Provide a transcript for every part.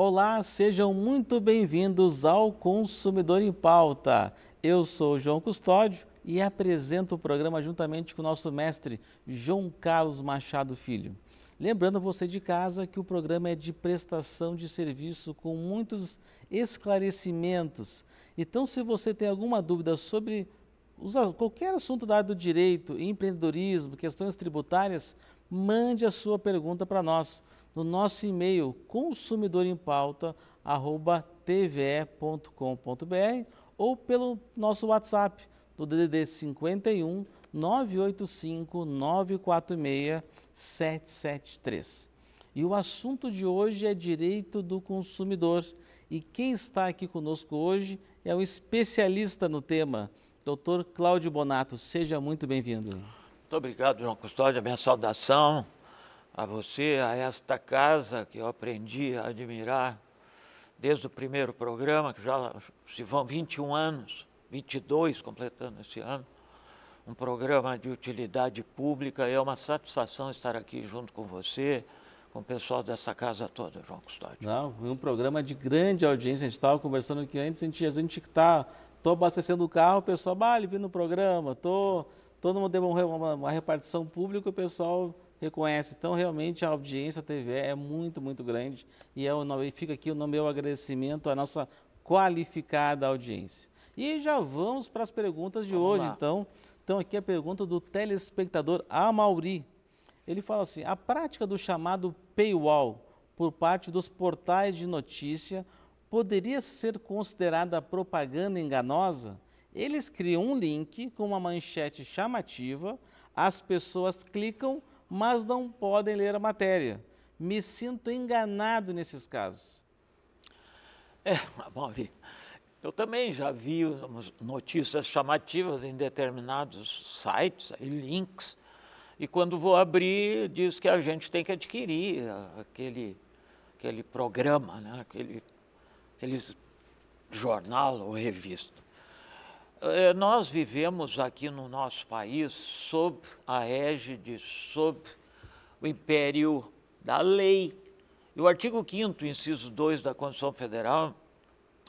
Olá, sejam muito bem-vindos ao Consumidor em Pauta. Eu sou João Custódio e apresento o programa juntamente com o nosso mestre João Carlos Machado Filho. Lembrando você de casa que o programa é de prestação de serviço com muitos esclarecimentos. Então, se você tem alguma dúvida sobre qualquer assunto da área do direito, empreendedorismo, questões tributárias, mande a sua pergunta para nós no nosso e-mail consumidoremPauta@tve.com.br ou pelo nosso WhatsApp do DDD 51 985 946 773. E o assunto de hoje é direito do consumidor. E quem está aqui conosco hoje é um especialista no tema, Dr. Cláudio Bonato. Seja muito bem-vindo. Muito obrigado, João Custódio. A minha saudação a você, a esta casa que eu aprendi a admirar desde o primeiro programa, que já se vão 21 anos, 22 completando esse ano. Um programa de utilidade pública. É uma satisfação estar aqui junto com você, com o pessoal dessa casa toda, João Custódio. Não, é um programa de grande audiência. A gente estava conversando aqui antes, a gente está. Estou abastecendo o carro, o pessoal, ah, ele vindo no programa, estou. Tô todo mundo deu uma, uma repartição pública, o pessoal reconhece. Então, realmente, a audiência TV é muito, muito grande e é o, fica aqui o meu agradecimento à nossa qualificada audiência. E já vamos para as perguntas de vamos hoje, lá. então. Então, aqui é a pergunta do telespectador Amauri. Ele fala assim, a prática do chamado paywall por parte dos portais de notícia poderia ser considerada propaganda enganosa? Eles criam um link com uma manchete chamativa, as pessoas clicam, mas não podem ler a matéria. Me sinto enganado nesses casos. É, Mauri, eu também já vi notícias chamativas em determinados sites, links, e quando vou abrir, diz que a gente tem que adquirir aquele, aquele programa, né? aquele, aquele jornal ou revista. Eh, nós vivemos aqui no nosso país sob a égide, sob o império da lei. E o artigo 5, inciso 2 da Constituição Federal,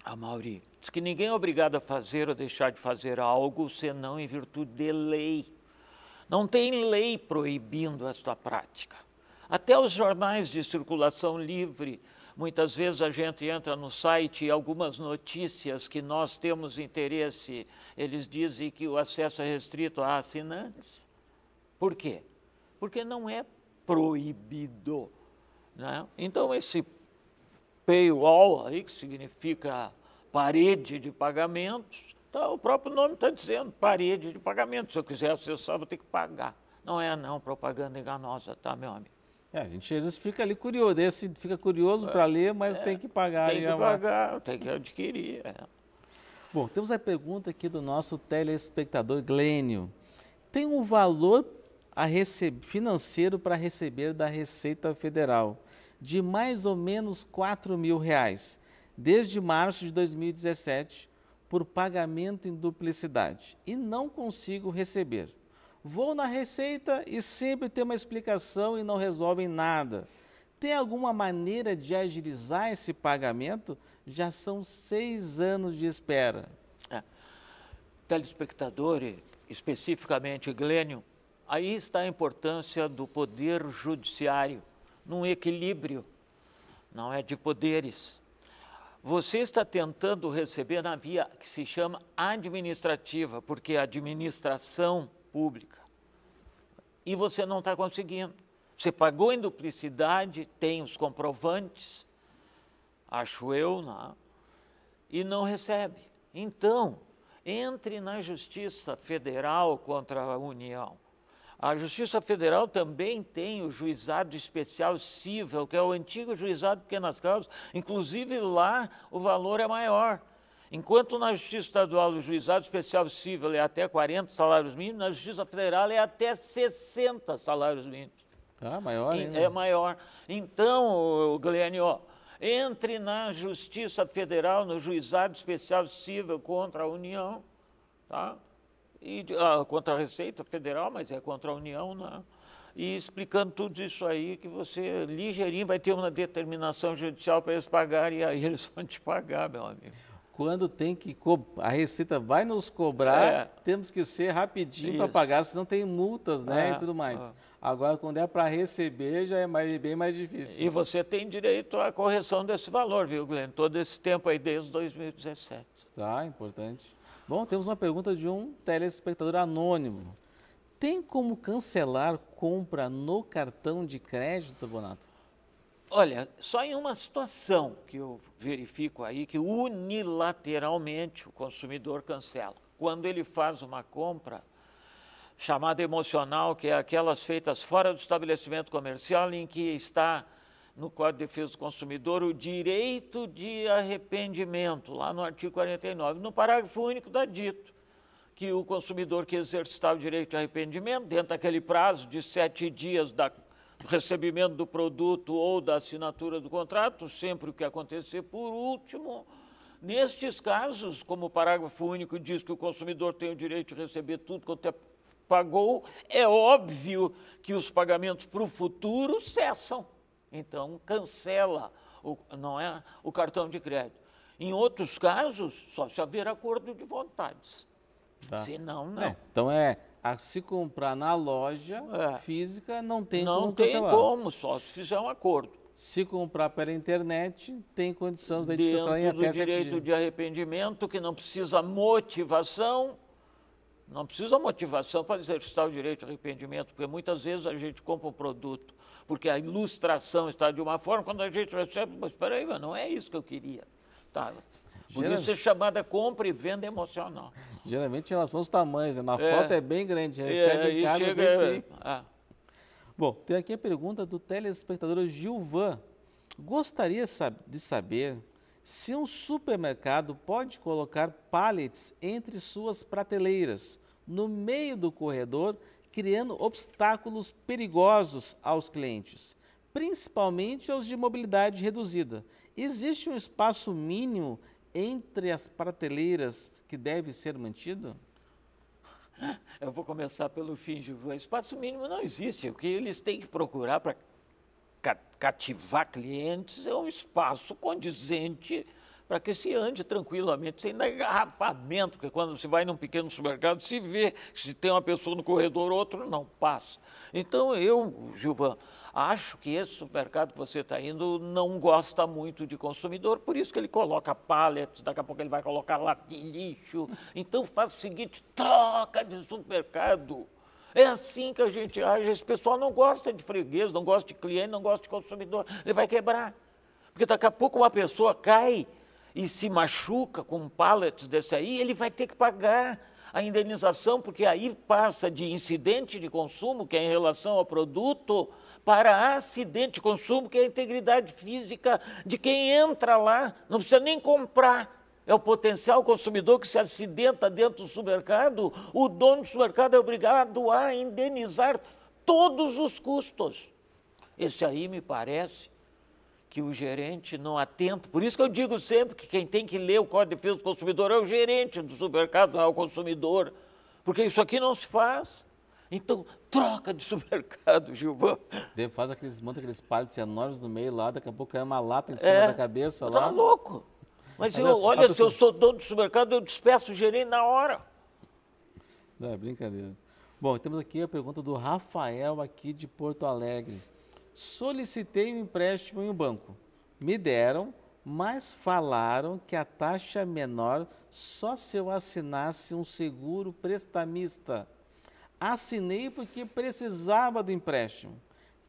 a ah, Mauri, diz que ninguém é obrigado a fazer ou deixar de fazer algo senão em virtude de lei. Não tem lei proibindo esta prática. Até os jornais de circulação livre Muitas vezes a gente entra no site e algumas notícias que nós temos interesse, eles dizem que o acesso é restrito a assinantes. Por quê? Porque não é proibido. Né? Então, esse paywall aí, que significa parede de pagamentos, tá, o próprio nome está dizendo parede de pagamentos. Se eu quiser acessar, vou ter que pagar. Não é não propaganda enganosa, tá, meu amigo? É, a gente às vezes fica ali curioso, esse fica curioso para é, ler, mas é, tem que pagar. Tem que pagar, tem que adquirir. É. Bom, temos a pergunta aqui do nosso telespectador Glênio. Tem um valor a financeiro para receber da Receita Federal de mais ou menos 4 mil reais, desde março de 2017, por pagamento em duplicidade, e não consigo receber. Vou na receita e sempre tem uma explicação e não resolvem nada. Tem alguma maneira de agilizar esse pagamento? Já são seis anos de espera. É. Telespectador, especificamente Glênio, aí está a importância do poder judiciário, num equilíbrio, não é de poderes. Você está tentando receber na via que se chama administrativa, porque a administração pública. E você não está conseguindo. Você pagou em duplicidade, tem os comprovantes, acho eu, não, né? e não recebe. Então, entre na Justiça Federal contra a União. A Justiça Federal também tem o juizado especial civil, que é o antigo juizado de pequenas causas. Inclusive lá o valor é maior. Enquanto na Justiça Estadual o juizado especial civil é até 40 salários mínimos, na Justiça Federal é até 60 salários mínimos. Ah, maior ainda. É maior. Então, Glênio, entre na Justiça Federal, no Juizado Especial Civil contra a União, tá? E, ah, contra a Receita Federal, mas é contra a União, né? E explicando tudo isso aí, que você ligeirinho vai ter uma determinação judicial para eles pagarem, e aí eles vão te pagar, meu amigo quando tem que a receita vai nos cobrar, é. temos que ser rapidinho para pagar, senão tem multas, né, é. e tudo mais. É. Agora, quando é para receber, já é mais, bem mais difícil. E você tem direito à correção desse valor, viu, Glenn? Todo esse tempo aí, desde 2017. Tá, importante. Bom, temos uma pergunta de um telespectador anônimo. Tem como cancelar compra no cartão de crédito, Bonato? Olha, só em uma situação que eu verifico aí que unilateralmente o consumidor cancela. Quando ele faz uma compra chamada emocional, que é aquelas feitas fora do estabelecimento comercial, em que está no Código de Defesa do Consumidor o direito de arrependimento, lá no artigo 49. No parágrafo único dá dito que o consumidor que exercitar o direito de arrependimento, dentro daquele prazo de sete dias da recebimento do produto ou da assinatura do contrato, sempre o que acontecer. Por último, nestes casos, como o parágrafo único diz que o consumidor tem o direito de receber tudo quanto é pagou, é óbvio que os pagamentos para o futuro cessam. Então, cancela o, não é, o cartão de crédito. Em outros casos, só se haver acordo de vontades. Tá. Se não, né? não. É, então é, a, se comprar na loja é. física, não tem não como cancelar. Não tem como, só se fizer um acordo. Se comprar pela internet, tem condição de cancelar em até do direito de arrependimento, que não precisa motivação, não precisa motivação para exercitar o direito de arrependimento, porque muitas vezes a gente compra um produto porque a ilustração está de uma forma, quando a gente recebe, mas espera aí, não é isso que eu queria. Tá, por Geralmente... isso é chamada compra e venda emocional. Geralmente em relação aos tamanhos, né? na é, foto é bem grande, é, recebe é, em casa bem ah. Bom, tem aqui a pergunta do telespectador Gilvan. Gostaria de saber se um supermercado pode colocar pallets entre suas prateleiras, no meio do corredor, criando obstáculos perigosos aos clientes, principalmente aos de mobilidade reduzida. Existe um espaço mínimo entre as prateleiras que deve ser mantido? Eu vou começar pelo fim, Gilvan. Espaço mínimo não existe. O que eles têm que procurar para cativar clientes é um espaço condizente para que se ande tranquilamente, sem engarrafamento, porque quando se vai num pequeno supermercado, se vê se tem uma pessoa no corredor, outro não passa. Então, eu, Gilvan, Acho que esse supermercado que você está indo não gosta muito de consumidor, por isso que ele coloca pallets, daqui a pouco ele vai colocar lá de lixo. Então faz o seguinte, troca de supermercado. É assim que a gente age. Esse pessoal não gosta de freguês, não gosta de cliente, não gosta de consumidor. Ele vai quebrar. Porque daqui a pouco uma pessoa cai e se machuca com um pallet desse aí, ele vai ter que pagar a indenização, porque aí passa de incidente de consumo, que é em relação ao produto, para acidente de consumo, que é a integridade física de quem entra lá, não precisa nem comprar. É o potencial consumidor que se acidenta dentro do supermercado, o dono do supermercado é obrigado a indenizar todos os custos. Esse aí me parece que o gerente não atento. Por isso que eu digo sempre que quem tem que ler o Código de Defesa do Consumidor é o gerente do supermercado, não é o consumidor. Porque isso aqui não se faz. Então, troca de supermercado, Gilvan. Faz aqueles, manda aqueles palitos enormes no meio lá, daqui a pouco é uma lata em é. cima é, da cabeça lá. Tá louco. Mas eu, olha, se eu sou dono do supermercado, eu despeço o gerente na hora. Não, é brincadeira. Bom, temos aqui a pergunta do Rafael aqui de Porto Alegre. Solicitei um empréstimo em um banco. Me deram, mas falaram que a taxa é menor só se eu assinasse um seguro prestamista. Assinei porque precisava do empréstimo.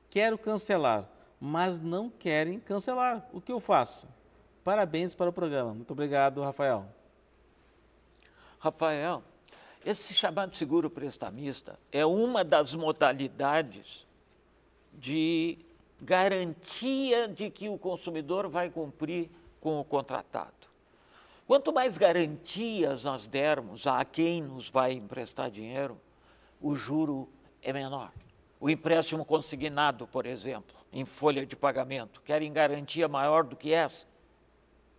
Quero cancelar, mas não querem cancelar. O que eu faço? Parabéns para o programa. Muito obrigado, Rafael. Rafael, esse chamado seguro prestamista é uma das modalidades de garantia de que o consumidor vai cumprir com o contratado. Quanto mais garantias nós dermos a quem nos vai emprestar dinheiro, o juro é menor. O empréstimo consignado, por exemplo, em folha de pagamento, querem garantia maior do que essa?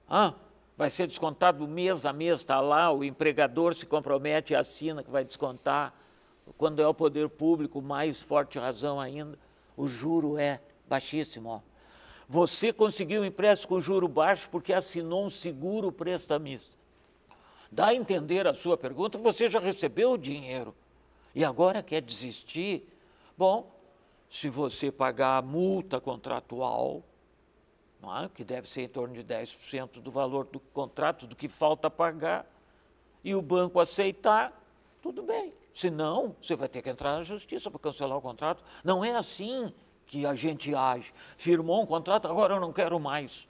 Ah, vai ser descontado mês a mês, está lá, o empregador se compromete e assina que vai descontar. Quando é o poder público, mais forte razão ainda, o juro é baixíssimo. Você conseguiu um empréstimo com juro baixo porque assinou um seguro prestamista. Dá a entender a sua pergunta, você já recebeu o dinheiro e agora quer desistir? Bom, se você pagar a multa contratual, é? que deve ser em torno de 10% do valor do contrato, do que falta pagar, e o banco aceitar, tudo bem. Se não, você vai ter que entrar na justiça para cancelar o contrato. Não é assim que a gente age. Firmou um contrato, agora eu não quero mais.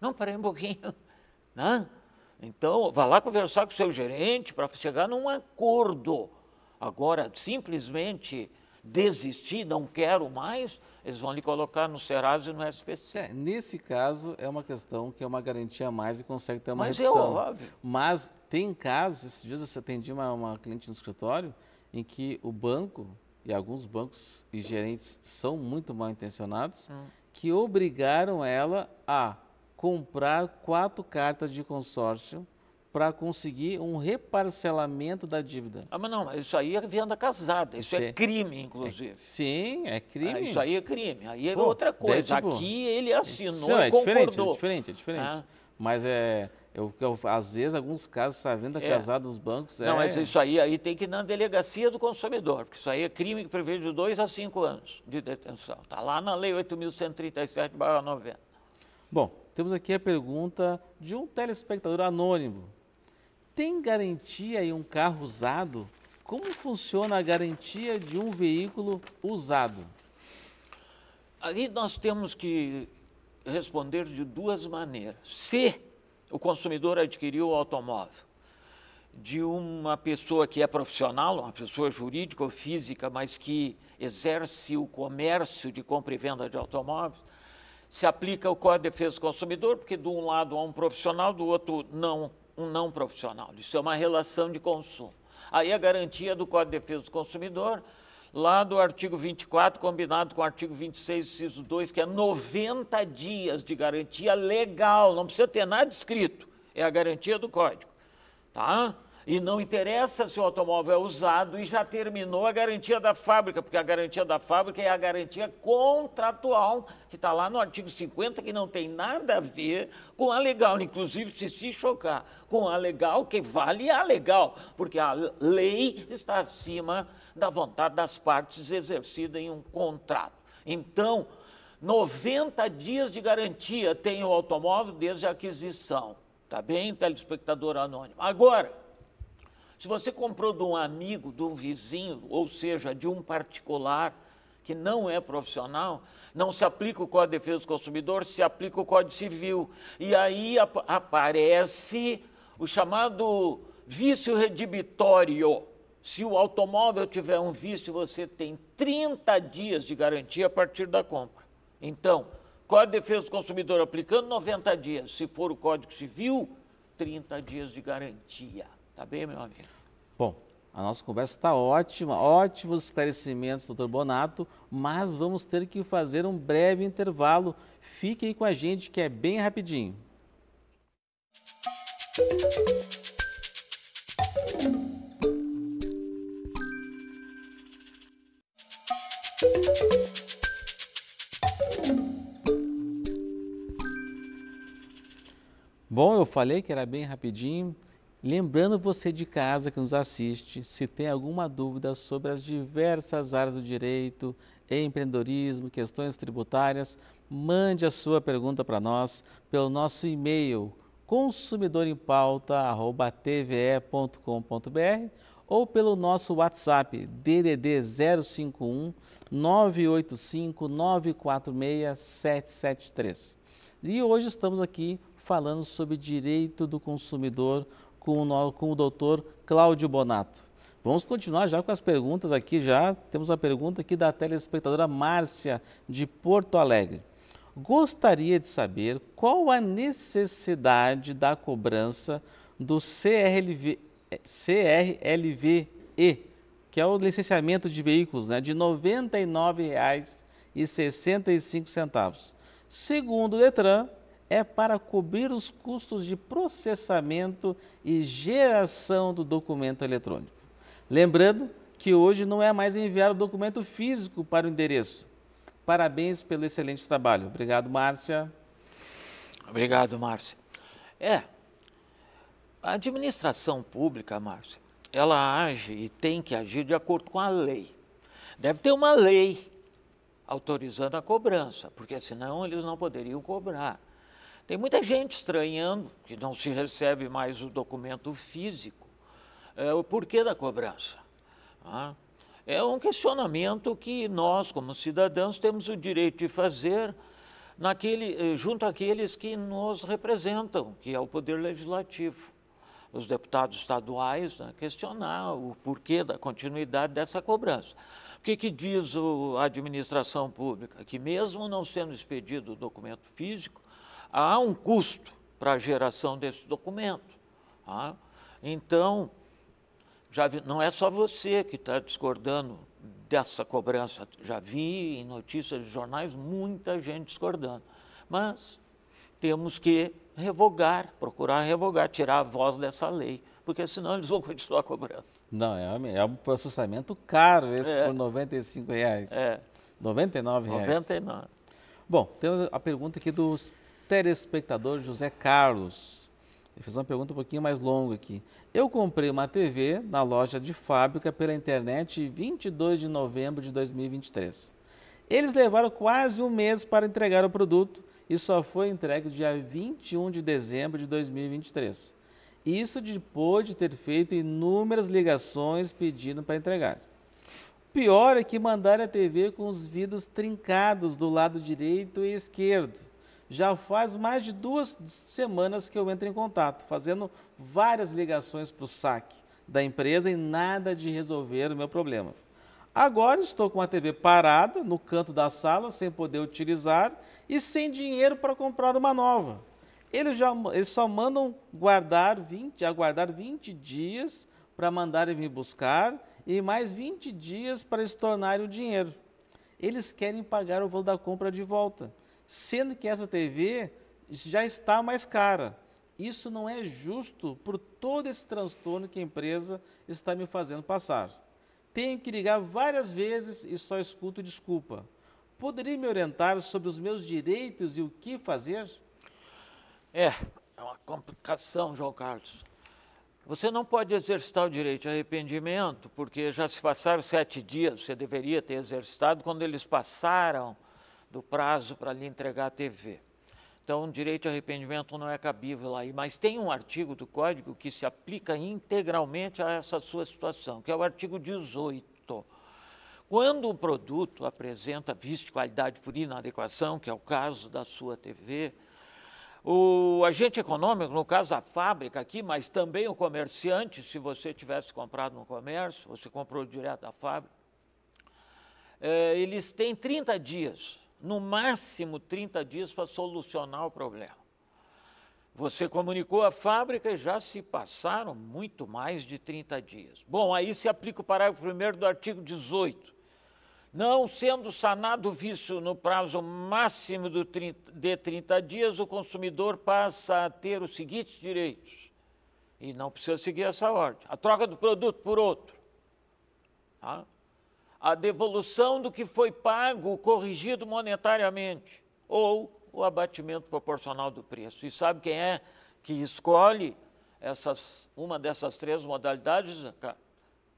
Não, parei um pouquinho. Não? Né? Então, vá lá conversar com o seu gerente para chegar num acordo. Agora, simplesmente desistir, não quero mais, eles vão lhe colocar no Serasa e no SPC. É, nesse caso, é uma questão que é uma garantia a mais e consegue ter uma Mas é redução. Mas é óbvio. Mas tem casos, esses dias eu atendi uma, uma cliente no escritório, em que o banco, e alguns bancos e gerentes são muito mal intencionados, hum. que obrigaram ela a comprar quatro cartas de consórcio para conseguir um reparcelamento da dívida. Ah, mas não, isso aí é venda casada, isso é é, sim. é ah, crime, inclusive. É, sim, é crime. Ah, isso aí é crime, aí é Pô, outra coisa. É, tipo, Aqui ele assinou sim, é, é concordou. Diferente, é diferente, é diferente. Ah. Mas é, eu, eu, às vezes, alguns casos, essa venda é. casada dos bancos... Não, mas isso aí, aí tem que ir na delegacia do consumidor, porque isso aí é crime que prevê de dois a cinco anos de detenção. Está lá na Lei 8.137, 90. Bom, temos aqui a pergunta de um telespectador anônimo. Tem garantia em um carro usado? Como funciona a garantia de um veículo usado? Aí nós temos que responder de duas maneiras. Se o consumidor adquiriu o automóvel de uma pessoa que é profissional, uma pessoa jurídica ou física, mas que exerce o comércio de compra e venda de automóveis, se aplica o Código de Defesa do Consumidor, porque de um lado há um profissional, do outro não um não profissional, isso é uma relação de consumo. Aí a garantia do Código de Defesa do Consumidor, lá do artigo 24, combinado com o artigo 26, inciso 2, que é 90 dias de garantia legal, não precisa ter nada escrito, é a garantia do Código. Tá? E não interessa se o automóvel é usado e já terminou a garantia da fábrica, porque a garantia da fábrica é a garantia contratual, que está lá no artigo 50, que não tem nada a ver com a legal, inclusive se se chocar com a legal, que vale a legal, porque a lei está acima da vontade das partes exercida em um contrato. Então, 90 dias de garantia tem o automóvel desde a aquisição, tá bem, telespectador anônimo? Agora, se você comprou de um amigo, de um vizinho, ou seja, de um particular que não é profissional, não se aplica o Código de Defesa do Consumidor, se aplica o Código Civil. E aí ap aparece o chamado vício redibitório. Se o automóvel tiver um vício, você tem 30 dias de garantia a partir da compra. Então, Código de Defesa do Consumidor aplicando 90 dias. Se for o Código Civil, 30 dias de garantia. Tá bem, meu amigo? Bom, a nossa conversa está ótima, ótimos esclarecimentos, doutor Bonato, mas vamos ter que fazer um breve intervalo. Fiquem com a gente que é bem rapidinho. Bom, eu falei que era bem rapidinho. Lembrando você de casa que nos assiste, se tem alguma dúvida sobre as diversas áreas do direito, empreendedorismo, questões tributárias, mande a sua pergunta para nós pelo nosso e-mail consumidorempauta@tve.com.br ou pelo nosso WhatsApp DDD 051 985 946 773. E hoje estamos aqui falando sobre direito do consumidor, com o, com o doutor Cláudio Bonato. Vamos continuar já com as perguntas aqui, já temos uma pergunta aqui da telespectadora Márcia, de Porto Alegre. Gostaria de saber qual a necessidade da cobrança do CRLV, eh, CRLVE, que é o licenciamento de veículos, né, de R$ 99,65. Segundo o DETRAN, é para cobrir os custos de processamento e geração do documento eletrônico. Lembrando que hoje não é mais enviar o documento físico para o endereço. Parabéns pelo excelente trabalho. Obrigado, Márcia. Obrigado, Márcia. É, a administração pública, Márcia, ela age e tem que agir de acordo com a lei. Deve ter uma lei autorizando a cobrança, porque senão eles não poderiam cobrar. Tem muita gente estranhando que não se recebe mais o documento físico. É, o porquê da cobrança? Ah, é um questionamento que nós, como cidadãos, temos o direito de fazer naquele, eh, junto àqueles que nos representam, que é o Poder Legislativo. Os deputados estaduais né, questionar o porquê da continuidade dessa cobrança. O que, que, diz a administração pública? Que mesmo não sendo expedido o documento físico, há um custo para a geração desse documento. Tá? Então, já vi, não é só você que está discordando dessa cobrança. Já vi em notícias de jornais muita gente discordando. Mas temos que revogar, procurar revogar, tirar a voz dessa lei, porque senão eles vão continuar cobrando. Não, é, é um processamento caro esse é. por 95 reais. É. 99 reais. 99. Bom, temos a pergunta aqui do telespectador José Carlos. Ele fez uma pergunta um pouquinho mais longa aqui. Eu comprei uma TV na loja de fábrica pela internet 22 de novembro de 2023. Eles levaram quase um mês para entregar o produto e só foi entregue dia 21 de dezembro de 2023. Isso depois de ter feito inúmeras ligações pedindo para entregar. O pior é que mandaram a TV com os vidros trincados do lado direito e esquerdo já faz mais de duas semanas que eu entro em contato, fazendo várias ligações para o saque da empresa e nada de resolver o meu problema. Agora estou com a TV parada no canto da sala, sem poder utilizar e sem dinheiro para comprar uma nova. Eles, já, eles só mandam guardar 20, aguardar 20 dias para mandarem me buscar e mais 20 dias para estornarem o dinheiro. Eles querem pagar o valor da compra de volta sendo que essa TV já está mais cara. Isso não é justo por todo esse transtorno que a empresa está me fazendo passar. Tenho que ligar várias vezes e só escuto desculpa. Poderia me orientar sobre os meus direitos e o que fazer? É, é uma complicação, João Carlos. Você não pode exercitar o direito de arrependimento, porque já se passaram sete dias, você deveria ter exercitado quando eles passaram do prazo para lhe entregar a TV. Então, direito de arrependimento não é cabível aí. Mas tem um artigo do Código que se aplica integralmente a essa sua situação, que é o artigo 18. Quando um produto apresenta vício de qualidade por inadequação, que é o caso da sua TV, o agente econômico, no caso a fábrica aqui, mas também o comerciante, se você tivesse comprado no comércio, você comprou direto da fábrica, é, eles têm 30 dias no máximo 30 dias para solucionar o problema. Você comunicou à fábrica e já se passaram muito mais de 30 dias. Bom, aí se aplica o parágrafo 1 do artigo 18. Não sendo sanado o vício no prazo máximo de 30 dias, o consumidor passa a ter os seguintes direitos. E não precisa seguir essa ordem: a troca do produto por outro. Tá? a devolução do que foi pago corrigido monetariamente ou o abatimento proporcional do preço. E sabe quem é que escolhe essas, uma dessas três modalidades?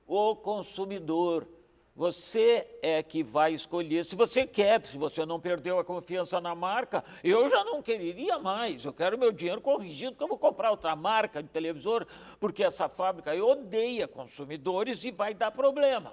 O consumidor. Você é que vai escolher. Se você quer, se você não perdeu a confiança na marca, eu já não quereria mais. Eu quero meu dinheiro corrigido, porque eu vou comprar outra marca de televisor, porque essa fábrica odeia consumidores e vai dar problema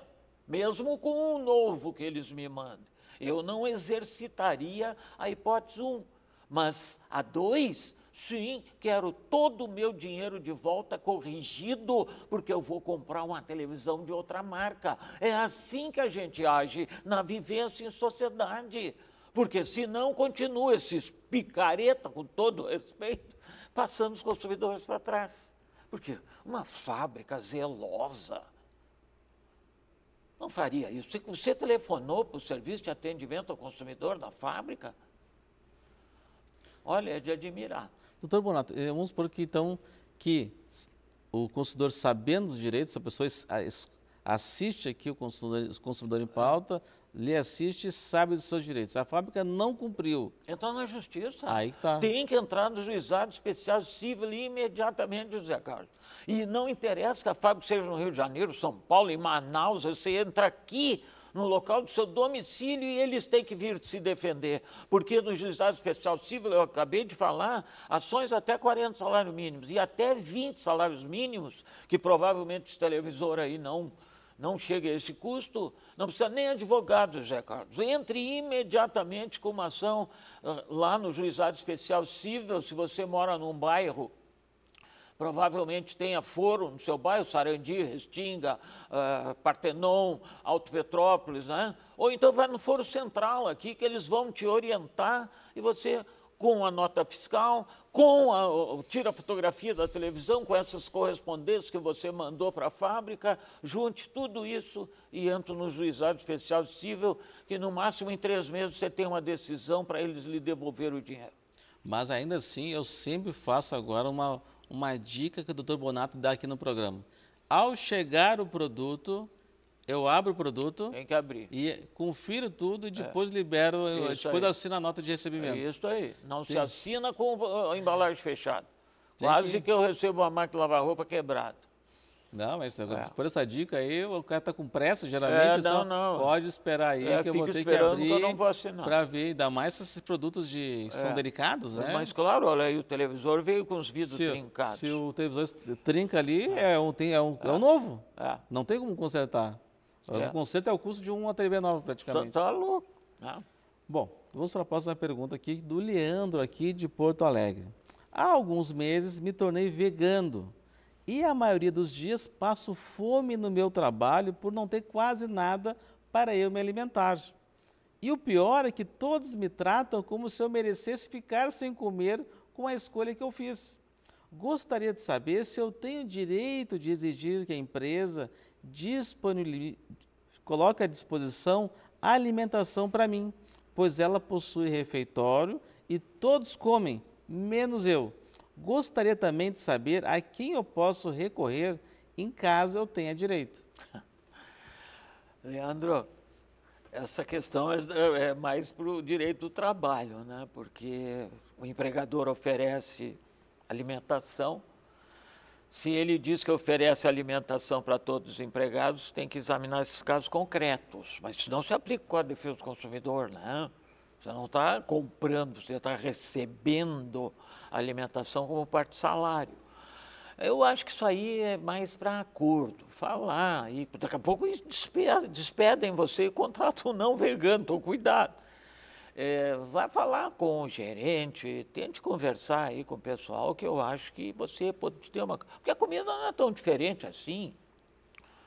mesmo com um novo que eles me mandem, Eu não exercitaria a hipótese 1, mas a 2, sim, quero todo o meu dinheiro de volta corrigido, porque eu vou comprar uma televisão de outra marca. É assim que a gente age na vivência em sociedade. Porque não continua esses picareta, com todo respeito, passando os consumidores para trás. Porque uma fábrica zelosa não faria isso. Se você telefonou para o serviço de atendimento ao consumidor da fábrica, olha, é de admirar. Doutor Bonato, eh, vamos supor que então que o consumidor, sabendo os direitos, a pessoa assiste aqui o consumidor, o consumidor em pauta, lhe assiste e sabe dos seus direitos. A fábrica não cumpriu. Entrar na justiça. Aí está. Tem que entrar no juizado especial civil imediatamente, José Carlos. E não interessa que a fábrica seja no Rio de Janeiro, São Paulo, em Manaus, você entra aqui no local do seu domicílio e eles têm que vir se defender. Porque no juizado especial civil, eu acabei de falar, ações até 40 salários mínimos e até 20 salários mínimos, que provavelmente os televisores aí não não chega a esse custo, não precisa nem advogado, José Carlos. Entre imediatamente com uma ação ah, lá no juizado especial civil, se você mora num bairro provavelmente tenha foro no seu bairro, Sarandi, Restinga, uh, Partenon, Alto Petrópolis, né? Ou então vai no foro central aqui, que eles vão te orientar e você com a nota fiscal, com a, tira a fotografia da televisão, com essas correspondências que você mandou para a fábrica, junte tudo isso e entre no juizado especial civil, que no máximo em três meses você tem uma decisão para eles lhe devolver o dinheiro. Mas ainda assim, eu sempre faço agora uma, uma dica que o doutor Bonato dá aqui no programa. Ao chegar o produto, eu abro o produto. Tem que abrir. E confiro tudo e é. depois é. libero, isso depois aí. assino a nota de recebimento. É isso aí. Não Sim. se assina com a uh, uh, embalagem fechada. Tem Quase que... que... eu recebo uma máquina de lavar roupa quebrada. Não, mas é. por essa dica aí, o cara está com pressa, é, geralmente é, não, não. pode esperar aí é, que eu vou ter que abrir para ver, ainda mais esses produtos de, que é. são delicados, né? Mas claro, olha aí, o televisor veio com os vidros se, trincados. Se o televisor trinca ali, é, um, tem, é, um, é. um novo, não tem como consertar. Mas é. o conceito é o custo de uma TV nova, praticamente. Tá, tá louco. Né? Bom, vamos para a próxima pergunta aqui, do Leandro, aqui de Porto Alegre. Há alguns meses me tornei vegano e a maioria dos dias passo fome no meu trabalho por não ter quase nada para eu me alimentar. E o pior é que todos me tratam como se eu merecesse ficar sem comer com a escolha que eu fiz. Gostaria de saber se eu tenho direito de exigir que a empresa coloque à disposição a alimentação para mim, pois ela possui refeitório e todos comem, menos eu. Gostaria também de saber a quem eu posso recorrer em caso eu tenha direito. Leandro, essa questão é, é, é mais para o direito do trabalho, né? porque o empregador oferece alimentação. Se ele diz que oferece alimentação para todos os empregados, tem que examinar esses casos concretos. Mas isso não se aplica ao Código de Defesa do Consumidor, né? Você não está comprando, você está recebendo alimentação como parte do salário. Eu acho que isso aí é mais para acordo, falar. E daqui a pouco despedem você e contratam não vegano, então cuidado. É, vai falar com o gerente, tente conversar aí com o pessoal, que eu acho que você pode ter uma. Porque a comida não é tão diferente assim.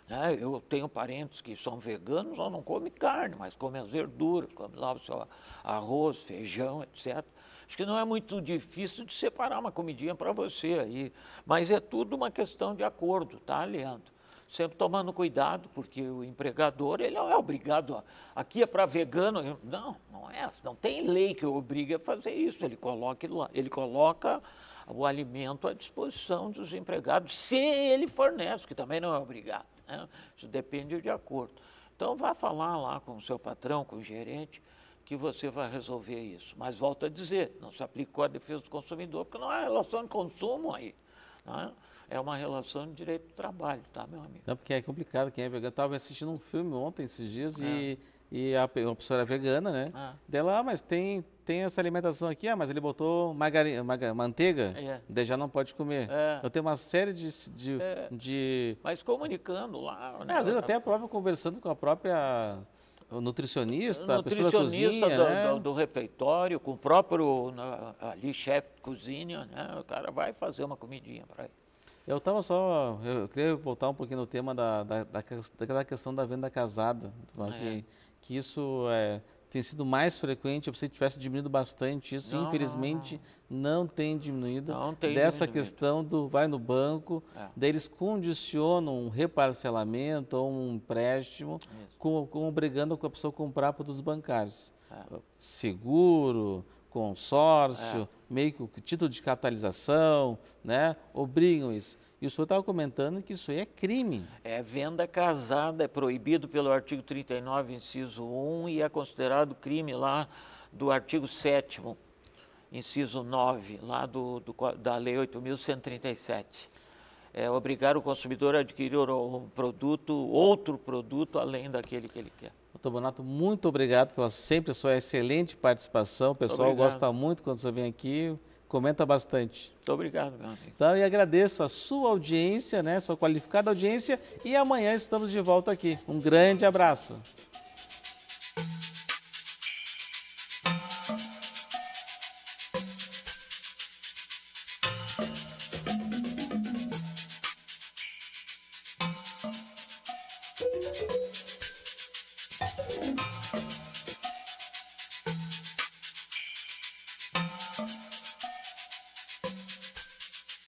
Né? Eu tenho parentes que são veganos, só não comem carne, mas comem as verduras, comem lá o seu arroz, feijão, etc. Acho que não é muito difícil de separar uma comidinha para você aí. Mas é tudo uma questão de acordo, tá, Leandro? sempre tomando cuidado, porque o empregador ele não é obrigado a, aqui é para vegano, não, não é, não tem lei que obrigue a fazer isso, ele coloca, ele coloca o alimento à disposição dos empregados, se ele fornece, que também não é obrigado, né? isso depende de acordo. Então vá falar lá com o seu patrão, com o gerente, que você vai resolver isso. Mas volto a dizer, não se aplicou a defesa do consumidor, porque não há relação de consumo aí. é? é uma relação de direito do trabalho, tá, meu amigo? Não, porque é complicado quem é vegano. Estava assistindo um filme ontem, esses dias, é. e, e a, uma pessoa era vegana, né? É. Dela, ah, mas tem, tem essa alimentação aqui, ah, mas ele botou margarina, manteiga, é. daí já não pode comer. É. Então tem uma série de... de, é. de... Mas comunicando lá... Né? É, às vezes né? até a própria, conversando com a própria... O nutricionista, nutricionista cozinha, do, né? do, do, refeitório, com o próprio ali chefe de cozinha, né? O cara vai fazer uma comidinha para ele. Eu estava só. Eu queria voltar um pouquinho no tema da, da, da, questão da venda casada. É. Que, que isso é, tem sido mais frequente, eu que tivesse diminuído bastante isso, não, infelizmente não, não. não, tem diminuído. Não tem dessa diminuído. questão do vai no banco, é. daí eles condicionam um reparcelamento ou um empréstimo, com, com, obrigando a pessoa a comprar produtos bancários. É. Seguro, consórcio, é. meio que título de capitalização, né? Obrigam isso. E o senhor estava comentando que isso aí é crime. É venda casada, é proibido pelo artigo 39, inciso 1, e é considerado crime lá do artigo 7 inciso 9, lá do, do da Lei 8.137. É obrigar o consumidor a adquirir um produto, outro produto, além daquele que ele quer. Doutor Bonato, muito obrigado pela sempre a sua excelente participação. O pessoal gosta muito quando você vem aqui, comenta bastante. Muito obrigado, meu amigo. Então, e agradeço a sua audiência, né, sua qualificada audiência, e amanhã estamos de volta aqui. Um grande abraço.